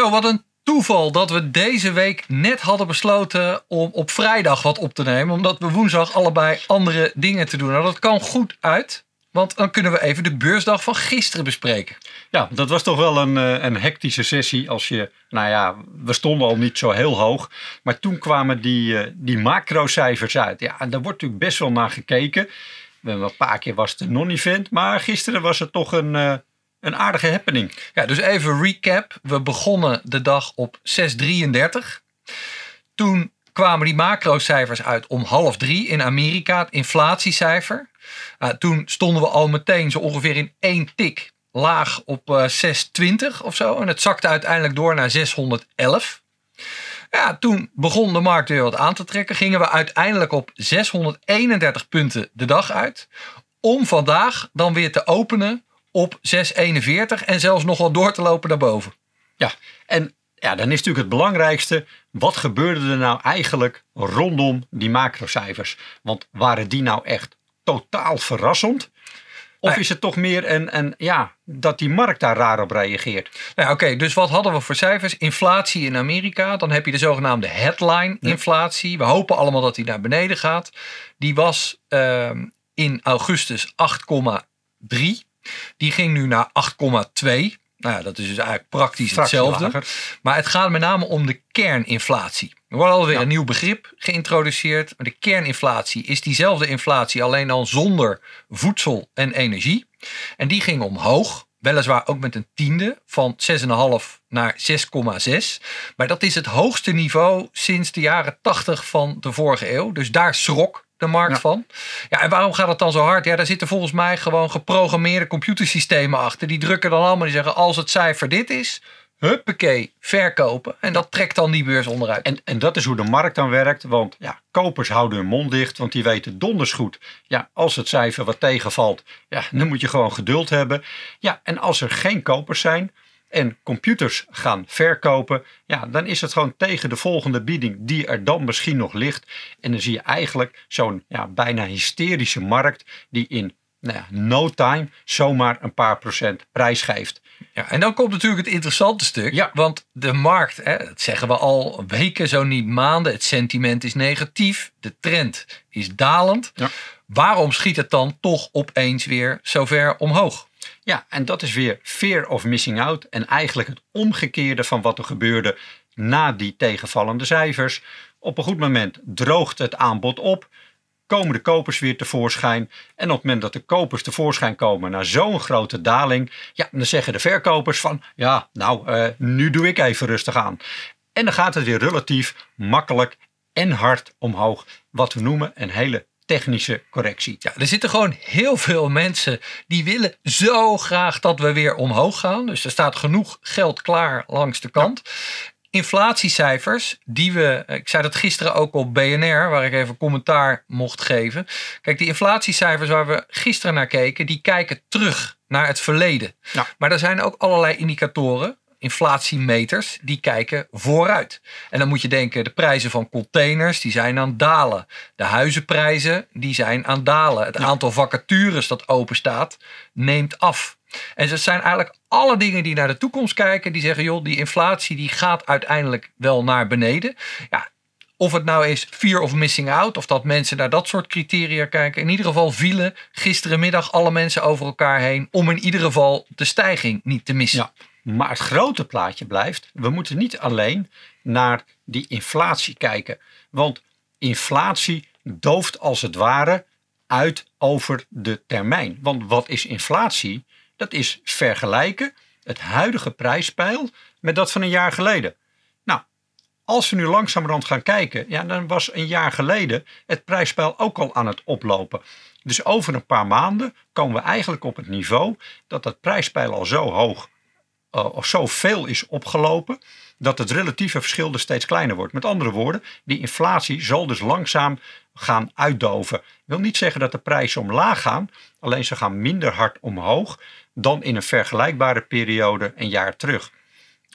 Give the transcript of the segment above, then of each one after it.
Zo, wat een toeval dat we deze week net hadden besloten om op vrijdag wat op te nemen. Omdat we woensdag allebei andere dingen te doen. Nou, dat kan goed uit. Want dan kunnen we even de beursdag van gisteren bespreken. Ja, dat was toch wel een, eh, een hectische sessie. Als je, nou ja, we stonden al niet zo heel hoog. Maar toen kwamen die, eh, die macrocijfers uit. Ja, en daar wordt natuurlijk best wel naar gekeken. Een paar keer was het een non-event. Maar gisteren was het toch een eh, een aardige happening. Ja, dus even recap. We begonnen de dag op 6,33. Toen kwamen die macrocijfers uit om half drie in Amerika, het inflatiecijfer. toen stonden we al meteen zo ongeveer in één tik laag op 620 eh, of zo. En het zakte uiteindelijk door naar 611. Ja, toen begon de markt weer wat aan te trekken. Gingen we uiteindelijk op 631 punten de dag uit. Om vandaag dan weer te openen op 6,41 en zelfs nog wel door te lopen daarboven. Ja, en ja, dan is natuurlijk het belangrijkste, wat gebeurde er nou eigenlijk rondom die macrocijfers? Want waren die nou echt totaal verrassend? Of is het toch meer een, een, ja, dat die markt daar raar op reageert? Nou, Oké, dus wat hadden we voor cijfers? Inflatie in Amerika. Dan heb je de zogenaamde headline-inflatie. We hopen allemaal dat die naar beneden gaat. Die was ehm, in augustus 8,3. Die ging nu naar 8,2. Nou ja, dat is dus eigenlijk praktisch hetzelfde. Maar het gaat met name om de kerninflatie. Er wordt alweer een nieuw begrip geïntroduceerd. De kerninflatie is diezelfde inflatie, alleen al zonder voedsel en energie. En die ging omhoog. Weliswaar ook met een tiende van 6,5 naar 6,6. Maar dat is het hoogste niveau sinds de jaren 80 van de vorige eeuw. Dus daar schrok de markt van. Ja, en waarom gaat het dan zo hard? Ja, daar zitten volgens mij gewoon geprogrammeerde computersystemen achter. Die drukken dan allemaal, die zeggen als het cijfer dit is, huppakee, verkopen. En dat trekt dan die beurs onderuit. En, en dat is hoe de markt dan werkt. Want ja, kopers houden hun mond dicht, want die weten donders goed. Ja, als het cijfer wat tegenvalt, ja, dan moet je gewoon geduld hebben. Ja, en als er geen kopers zijn, en computers gaan verkopen, ja, dan is het gewoon tegen de volgende bieding die er dan misschien nog ligt. En dan zie je eigenlijk zo'n ja, bijna hysterische markt die in nou ja, no time zomaar een paar procent prijs geeft. Ja, en dan komt natuurlijk het interessante stuk. Ja. Want de markt, hè, dat zeggen we al weken, zo niet maanden. Het sentiment is negatief. De trend is dalend. Ja waarom schiet het dan toch opeens weer zo ver omhoog? Ja, en dat is weer fear of missing out en eigenlijk het omgekeerde van wat er gebeurde na die tegenvallende cijfers. Op een goed moment droogt het aanbod op, komen de kopers weer tevoorschijn. En op het moment dat de kopers tevoorschijn komen na zo'n grote daling, ja, dan zeggen de verkopers van ja, nou, eh, nu doe ik even rustig aan. En dan gaat het weer relatief makkelijk en hard omhoog. Wat we noemen een hele technische correctie. Ja, er zitten gewoon heel veel mensen die willen zo graag dat we weer omhoog gaan. Dus er staat genoeg geld klaar langs de kant. Inflatiecijfers, die we, ik zei dat gisteren ook op BNR, waar ik even commentaar mocht geven. Kijk, die inflatiecijfers waar we gisteren naar keken, die kijken terug naar het verleden. Maar er zijn ook allerlei indicatoren inflatiemeters die kijken vooruit. En dan moet je denken, de prijzen van containers die zijn aan dalen. De huizenprijzen die zijn aan dalen. Het aantal vacatures dat openstaat neemt af. En ze zijn eigenlijk alle dingen die naar de toekomst kijken, die zeggen, joh, die inflatie die gaat uiteindelijk wel naar beneden. Ja, of het nou is fear of missing out, of dat mensen naar dat soort criteria kijken. In ieder geval vielen gisterenmiddag alle mensen over elkaar heen om in ieder geval de stijging niet te missen. Ja. Maar het grote plaatje blijft, we moeten niet alleen naar die inflatie kijken. Want inflatie dooft als het ware uit over de termijn. Want wat is inflatie? Dat is vergelijken het huidige prijspeil met dat van een jaar geleden. Nou, als we nu langzamerhand gaan kijken, ja, dan was een jaar geleden het prijspeil ook al aan het oplopen. Dus over een paar maanden komen we eigenlijk op het niveau dat dat prijspeil al zo hoog uh, eh, zoveel is opgelopen dat het relatieve verschil er steeds kleiner wordt. Met andere woorden, die inflatie zal dus langzaam gaan uitdoven. Ik wil niet zeggen dat de prijzen omlaag gaan, alleen ze gaan minder hard omhoog dan in een vergelijkbare periode een jaar terug.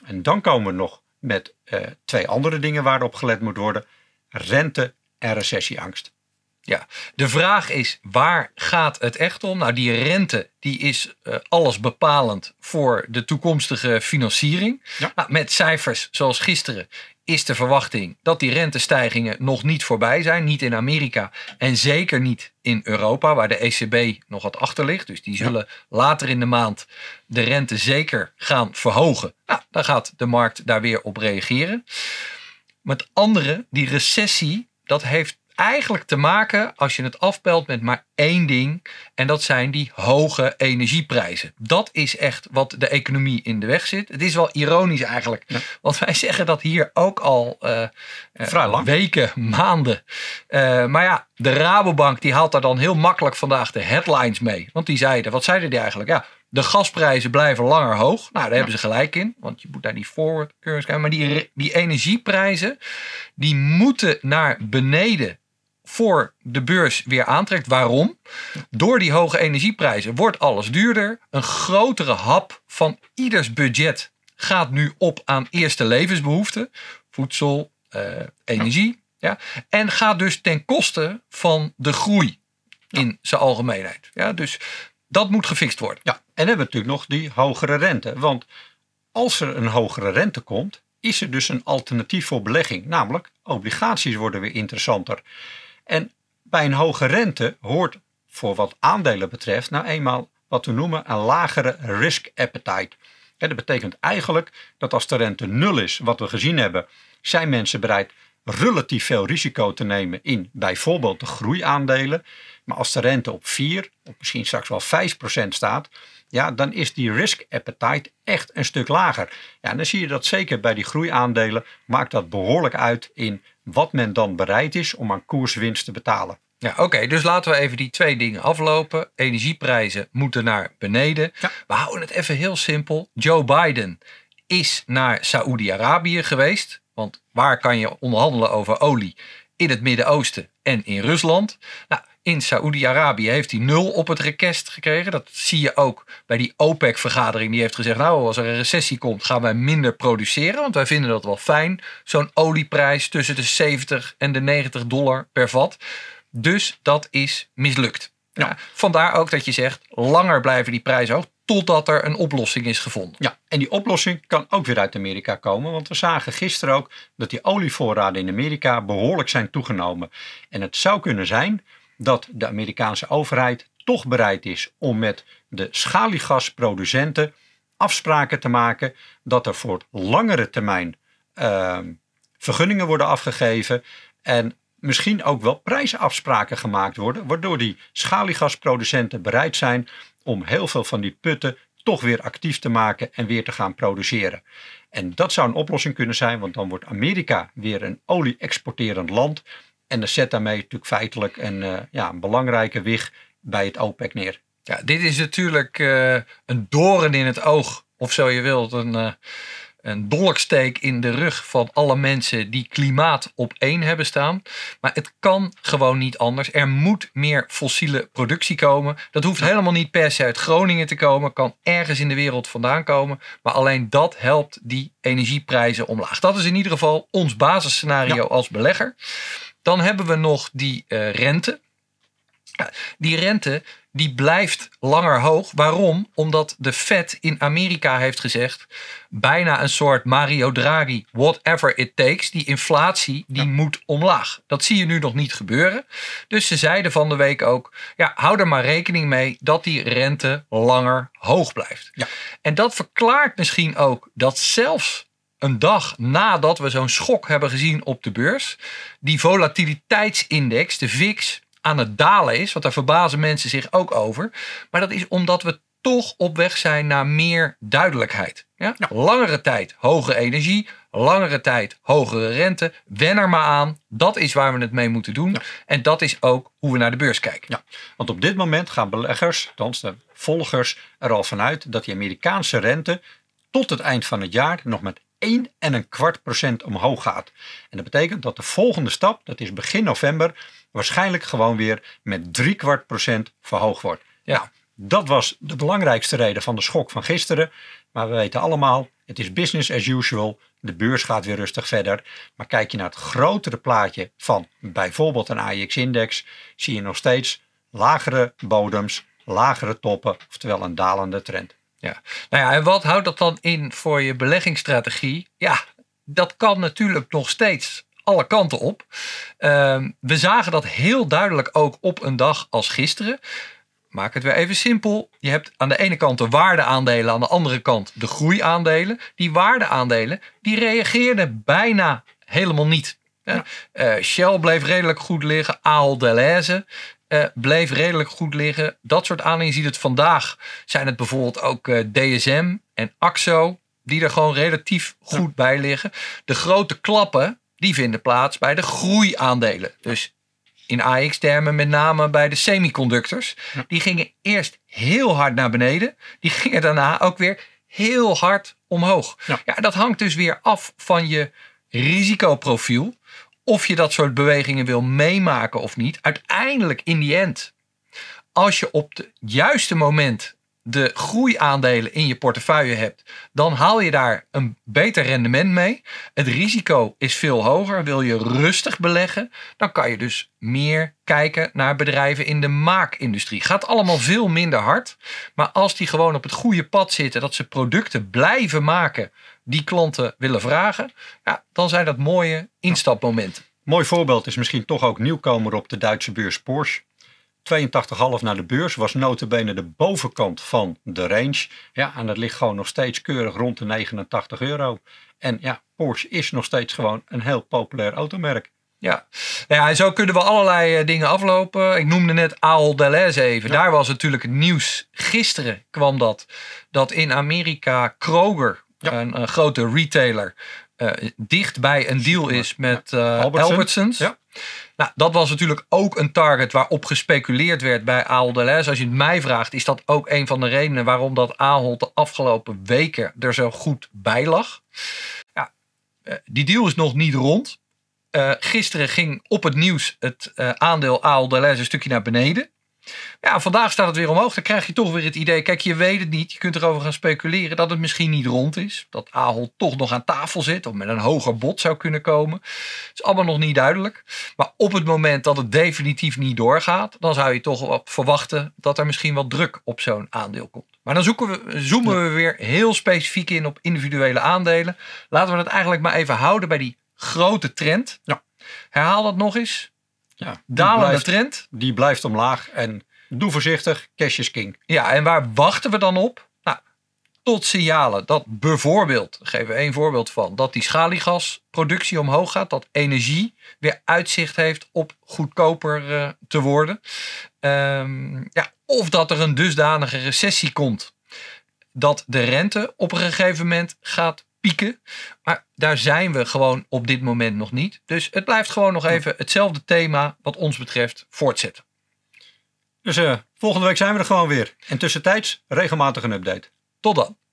En dan komen we nog met eh, twee andere dingen waarop gelet moet worden: rente en recessieangst. Ja, de vraag is waar gaat het echt om? Nou, die rente die is uh, alles bepalend voor de toekomstige financiering. Ja. Nou, met cijfers zoals gisteren is de verwachting dat die rentestijgingen nog niet voorbij zijn. Niet in Amerika en zeker niet in Europa, waar de ECB nog wat achter ligt. Dus die zullen later in de maand de rente zeker gaan verhogen. Nou, dan gaat de markt daar weer op reageren. Met andere, die recessie, dat heeft eigenlijk te maken, als je het afpelt, met maar één ding. En dat zijn die hoge energieprijzen. Dat is echt wat de economie in de weg zit. Het is wel ironisch eigenlijk. Want wij zeggen dat hier ook al eh, eh, weken, maanden. Eh, maar ja, de Rabobank die haalt daar dan heel makkelijk vandaag de headlines mee. Want die zeiden, wat zeiden die eigenlijk? Ja, de gasprijzen blijven langer hoog. Nou, daar hebben ze gelijk in. Want je moet daar die voorkeurs kijken. Maar die, die energieprijzen, die moeten naar beneden voor de beurs weer aantrekt. Waarom? Door die hoge energieprijzen wordt alles duurder. Een grotere hap van ieders budget gaat nu op aan eerste levensbehoeften. Voedsel, uh, energie. Ja. En gaat dus ten koste van de groei in zijn algemeenheid. Ja, dus dat moet gefixt worden. Ja, en dan hebben we natuurlijk nog die hogere rente. Want als er een hogere rente komt, is er dus een alternatief voor belegging. Namelijk, obligaties worden weer interessanter. En bij een hoge rente hoort voor wat aandelen betreft nou eenmaal wat we noemen een lagere risk appetite. dat betekent eigenlijk dat als de rente nul is, wat we gezien hebben, zijn mensen bereid relatief veel risico te nemen in bijvoorbeeld de groeiaandelen. Maar als de rente op 4, of misschien straks wel 5% staat, ja, dan is die risk appetite echt een stuk lager. Ja, en dan zie je dat zeker bij die groeiaandelen maakt dat behoorlijk uit in wat men dan bereid is om aan koerswinst te betalen. Ja, oké. dus laten we even die twee dingen aflopen. Energieprijzen moeten naar beneden. We houden het even heel simpel. Joe Biden is naar Saoedi-Arabië geweest. Want waar kan je onderhandelen over olie? In het Midden-Oosten en in Rusland. Nou, in Saoedi-Arabië heeft hij nul op het request gekregen. Dat zie je ook bij die OPEC-vergadering. Die heeft gezegd, nou als er een recessie komt gaan wij minder produceren. Want wij vinden dat wel fijn. Zo'n olieprijs tussen de 70 en de 90 dollar per vat. Dus dat is mislukt. vandaar ook dat je zegt, langer blijven die prijzen hoog totdat er een oplossing is gevonden. Ja, en die oplossing kan ook weer uit Amerika komen, want we zagen gisteren ook dat die olievoorraden in Amerika behoorlijk zijn toegenomen. En het zou kunnen zijn dat de Amerikaanse overheid toch bereid is om met de schaliegasproducenten afspraken te maken dat er voor langere termijn ehm, vergunningen worden afgegeven en misschien ook wel prijsafspraken gemaakt worden, waardoor die schaliegasproducenten bereid zijn om heel veel van die putten toch weer actief te maken en weer te gaan produceren. En dat zou een oplossing kunnen zijn, want dan wordt Amerika weer een olie-exporterend land en dat zet daarmee natuurlijk feitelijk een, eh, ja, een belangrijke wig bij het OPEC neer. Ja, dit is natuurlijk eh, een doorn in het oog, of zo je wilt, een, uh, een dolksteek in de rug van alle mensen die klimaat op één hebben staan. Maar het kan gewoon niet anders. Er moet meer fossiele productie komen. Dat hoeft helemaal niet per se uit Groningen te komen, kan ergens in de wereld vandaan komen. Maar alleen dat helpt die energieprijzen omlaag. Dat is in ieder geval ons basisscenario als belegger. Dan hebben we nog die eh, rente. Die rente die blijft langer hoog. Waarom? Omdat de Fed in Amerika heeft gezegd, bijna een soort Mario Draghi, whatever it takes, die inflatie die moet omlaag. Dat zie je nu nog niet gebeuren. Dus ze zeiden van de week ook, ja, hou er maar rekening mee dat die rente langer hoog blijft. Ja. En dat verklaart misschien ook dat zelfs een dag nadat we zo'n schok hebben gezien op de beurs, die volatiliteitsindex, de VIX, aan het dalen is. Want daar verbazen mensen zich ook over. Maar dat is omdat we toch op weg zijn naar meer duidelijkheid. Ja? Langere tijd hoge energie, langere tijd hogere rente. Wen er maar aan. Dat is waar we het mee moeten doen. En dat is ook hoe we naar de beurs kijken. Ja. Want op dit moment gaan beleggers, althans de volgers, er al vanuit dat die Amerikaanse rente tot het eind van het jaar nog met procent omhoog gaat. En dat betekent dat de volgende stap, dat is begin november, waarschijnlijk gewoon weer met 3 kwart procent verhoogd wordt. Ja. dat was de belangrijkste reden van de schok van gisteren. Maar we weten allemaal, het is business as usual. De beurs gaat weer rustig verder. Maar kijk je naar het grotere plaatje van bijvoorbeeld een AIX-index, zie je nog steeds lagere bodems, lagere toppen, oftewel een dalende trend. Nou ja, en wat houdt dat dan in voor je beleggingsstrategie? Ja, dat kan natuurlijk nog steeds alle kanten op. Ehm, we zagen dat heel duidelijk ook op een dag als gisteren. Maak het weer even simpel. Je hebt aan de ene kant de waardeaandelen, aan de andere kant de groeiaandelen. Die waardeaandelen die reageerden bijna helemaal niet. Ja. Eh, Shell bleef redelijk goed liggen, Ahold Delhaize. Eh, bleef redelijk goed liggen. Dat soort aandelen, je ziet het vandaag, zijn het bijvoorbeeld ook eh, DSM en AXO, die er gewoon relatief goed bij liggen. De grote klappen, die vinden plaats bij de groeiaandelen. Dus in AX-termen met name bij de semiconductors. Die gingen eerst heel hard naar beneden. Die gingen daarna ook weer heel hard omhoog. ja dat hangt dus weer af van je risicoprofiel of je dat soort bewegingen wil meemaken of niet. Uiteindelijk, in die end, als je op het juiste moment de groeiaandelen in je portefeuille hebt, dan haal je daar een beter rendement mee. Het risico is veel hoger. Wil je rustig beleggen, dan kan je dus meer kijken naar bedrijven in de maakindustrie. Gaat allemaal veel minder hard. Maar als die gewoon op het goede pad zitten, dat ze producten blijven maken die klanten willen vragen, ja, dan zijn dat mooie instapmomenten. Mooi voorbeeld is misschien toch ook nieuwkomer op de Duitse beurs Porsche. 82,5 naar de beurs. Was notabene de bovenkant van de range. Ja, en dat ligt gewoon nog steeds keurig rond de 89 euro. En ja, Porsche is nog steeds gewoon een heel populair automerk. Ja. Nou ja, en zo kunnen we allerlei eh, dingen aflopen. Ik noemde net Aal Deleuze even. Daar was natuurlijk het nieuws. Gisteren kwam dat. Dat in Amerika Kroger, een, grote retailer, eh, dichtbij een deal is met eh, Albertsons. Albertsons. Ja. Nou, dat was natuurlijk ook een target waarop gespeculeerd werd bij Ahold Als je het mij vraagt, is dat ook een van de redenen waarom dat Ahold de afgelopen weken er zo goed bij lag. Ja, eh, die deal is nog niet rond. Eh, gisteren ging op het nieuws het eh, aandeel Ahold een stukje naar beneden. Ja, vandaag staat het weer omhoog. Dan krijg je toch weer het idee, kijk, je weet het niet. Je kunt erover gaan speculeren dat het misschien niet rond is. Dat Ahol toch nog aan tafel zit of met een hoger bod zou kunnen komen. Dat is allemaal nog niet duidelijk. Maar op het moment dat het definitief niet doorgaat, dan zou je toch verwachten dat er misschien wat druk op zo'n aandeel komt. Maar dan zoeken we, zoomen we weer heel specifiek in op individuele aandelen. Laten we het eigenlijk maar even houden bij die grote trend. Ja. Herhaal dat nog eens. Ja, Dalende trend. Die blijft omlaag en doe voorzichtig, cash is king. Ja, en waar wachten we dan op? Nou, tot signalen dat bijvoorbeeld, geven we één voorbeeld van, dat die schaliegasproductie omhoog gaat, dat energie weer uitzicht heeft op goedkoper eh, te worden. Ehm, ja, of dat er een dusdanige recessie komt dat de rente op een gegeven moment gaat maar daar zijn we gewoon op dit moment nog niet. Dus het blijft gewoon nog even hetzelfde thema wat ons betreft voortzetten. Dus eh, volgende week zijn we er gewoon weer. En tussentijds regelmatig een update. Tot dan.